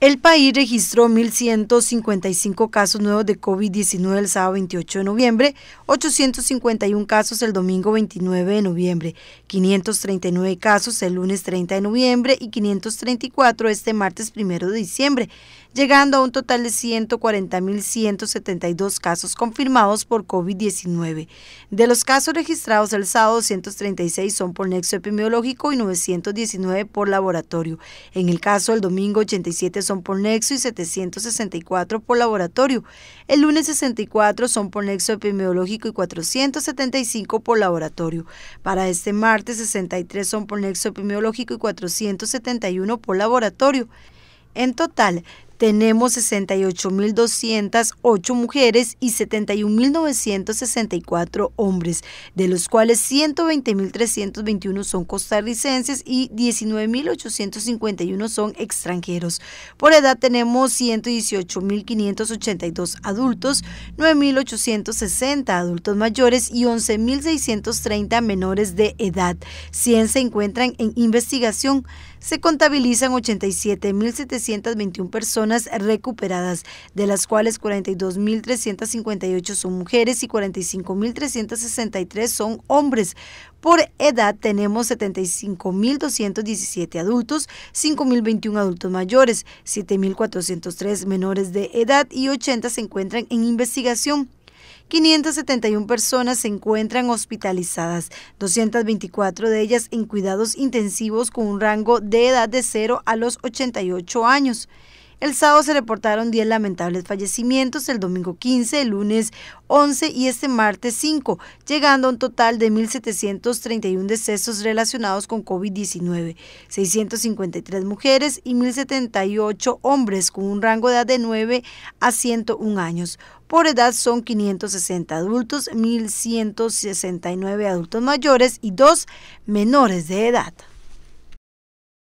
El país registró 1.155 casos nuevos de COVID-19 el sábado 28 de noviembre, 851 casos el domingo 29 de noviembre, 539 casos el lunes 30 de noviembre y 534 este martes 1 de diciembre, llegando a un total de 140.172 casos confirmados por COVID-19. De los casos registrados el sábado, 236 son por nexo epidemiológico y 919 por laboratorio. En el caso del domingo, 87 son por nexo y 764 por laboratorio. El lunes 64 son por nexo epidemiológico y 475 por laboratorio. Para este martes 63 son por nexo epidemiológico y 471 por laboratorio. En total, tenemos 68.208 mujeres y 71.964 hombres, de los cuales 120.321 son costarricenses y 19.851 son extranjeros. Por edad tenemos 118.582 adultos, 9.860 adultos mayores y 11.630 menores de edad. 100 se encuentran en investigación. Se contabilizan 87.721 personas recuperadas, de las cuales 42.358 son mujeres y 45.363 son hombres. Por edad tenemos 75.217 adultos, 5.021 adultos mayores, 7.403 menores de edad y 80 se encuentran en investigación. 571 personas se encuentran hospitalizadas, 224 de ellas en cuidados intensivos con un rango de edad de 0 a los 88 años. El sábado se reportaron 10 lamentables fallecimientos, el domingo 15, el lunes 11 y este martes 5, llegando a un total de 1.731 decesos relacionados con COVID-19, 653 mujeres y 1.078 hombres con un rango de edad de 9 a 101 años. Por edad son 560 adultos, 1.169 adultos mayores y 2 menores de edad.